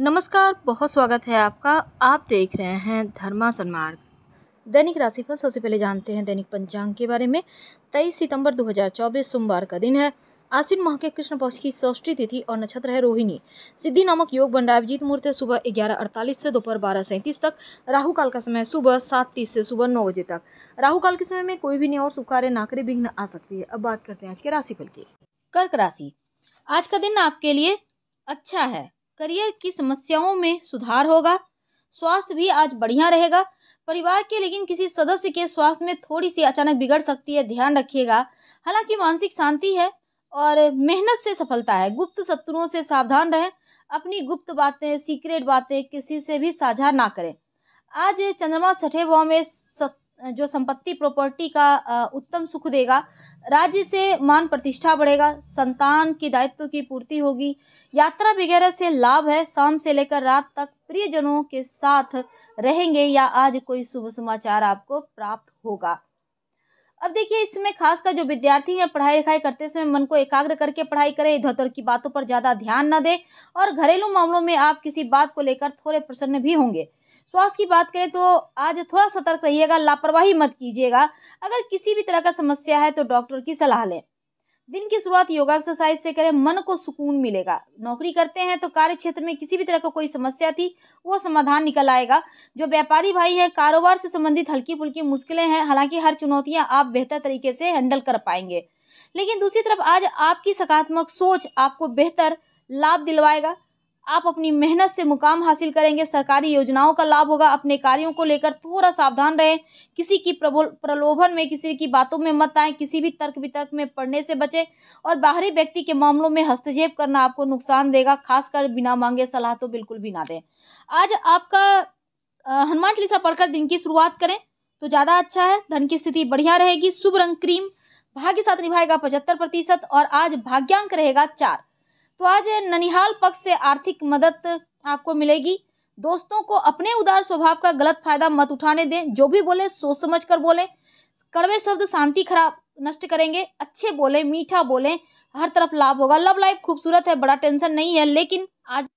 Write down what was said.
नमस्कार बहुत स्वागत है आपका आप देख रहे हैं धर्मा सन्मार्ग दैनिक राशिफल सबसे पहले जानते हैं दैनिक पंचांग के बारे में 23 सितंबर 2024 सोमवार का दिन है आश्विन माह के कृष्ण पक्ष की षष्ठी तिथि और नक्षत्र है रोहिणी सिद्धि नामक योग बन रहा है अभिजीत मुहूर्त है सुबह ग्यारह अड़तालीस से दोपहर बारह सैंतीस तक राहु काल का समय सुबह सात तीस से सुबह नौ बजे तक राहु काल के समय में कोई भी नहीं और सुख कार्य नाकरे विघ्न आ सकती है अब बात करते हैं आज के राशिफल की कर्क राशि आज का दिन आपके लिए अच्छा है करियर की समस्याओं में सुधार होगा स्वास्थ्य भी आज बढ़िया रहेगा परिवार के लेकिन किसी सदस्य के स्वास्थ्य में थोड़ी सी अचानक बिगड़ सकती है ध्यान रखिएगा हालांकि मानसिक शांति है और मेहनत से सफलता है गुप्त शत्रुओं से सावधान रहें अपनी गुप्त बातें सीक्रेट बातें किसी से भी साझा ना करें आज चंद्रमा छठे भाव में जो संपत्ति प्रॉपर्टी का उत्तम सुख देगा राज्य से मान प्रतिष्ठा बढ़ेगा संतान की दायित्व की पूर्ति होगी यात्रा वगैरह से लाभ है शाम से लेकर रात तक प्रियजनों के साथ रहेंगे या आज कोई शुभ समाचार आपको प्राप्त होगा अब देखिए इसमें खासकर जो विद्यार्थी हैं पढ़ाई लिखाई करते समय मन को एकाग्र करके पढ़ाई करें इधर उधर की बातों पर ज़्यादा ध्यान न दें और घरेलू मामलों में आप किसी बात को लेकर थोड़े प्रसन्न भी होंगे स्वास्थ्य की बात करें तो आज थोड़ा सतर्क रहिएगा लापरवाही मत कीजिएगा अगर किसी भी तरह का समस्या है तो डॉक्टर की सलाह लें दिन की शुरुआत योगा एक्सरसाइज से करें मन को सुकून मिलेगा नौकरी करते हैं तो कार्य क्षेत्र में किसी भी तरह का को कोई समस्या थी वो समाधान निकल आएगा जो व्यापारी भाई है कारोबार से संबंधित हल्की फुल्की मुश्किलें हैं हालांकि हर चुनौतियां आप बेहतर तरीके से हैंडल कर पाएंगे लेकिन दूसरी तरफ आज आपकी सकारात्मक सोच आपको बेहतर लाभ दिलवाएगा आप अपनी मेहनत से मुकाम हासिल करेंगे सरकारी योजनाओं का लाभ होगा अपने कार्यों को लेकर थोड़ा सावधान रहें किसी की प्रलोभन में किसी की बातों में मत आए किसी भी तर्क वितर्क में पड़ने से बचें और बाहरी व्यक्ति के मामलों में हस्तक्षेप करना आपको नुकसान देगा खासकर बिना मांगे सलाह तो बिल्कुल भी ना दें आज आपका हनुमान चालीसा पढ़कर दिन की शुरुआत करें तो ज़्यादा अच्छा है धन की स्थिति बढ़िया रहेगी शुभ रंग क्रीम भाग्य साथ निभाएगा पचहत्तर प्रतिशत और आज भाग्यांक रहेगा चार तो आज ननिहाल पक्ष से आर्थिक मदद आपको मिलेगी दोस्तों को अपने उदार स्वभाव का गलत फायदा मत उठाने दें जो भी बोले सोच समझ कर बोले कड़वे शब्द शांति खराब नष्ट करेंगे अच्छे बोले मीठा बोले हर तरफ लाभ होगा लव लाइफ खूबसूरत है बड़ा टेंशन नहीं है लेकिन आज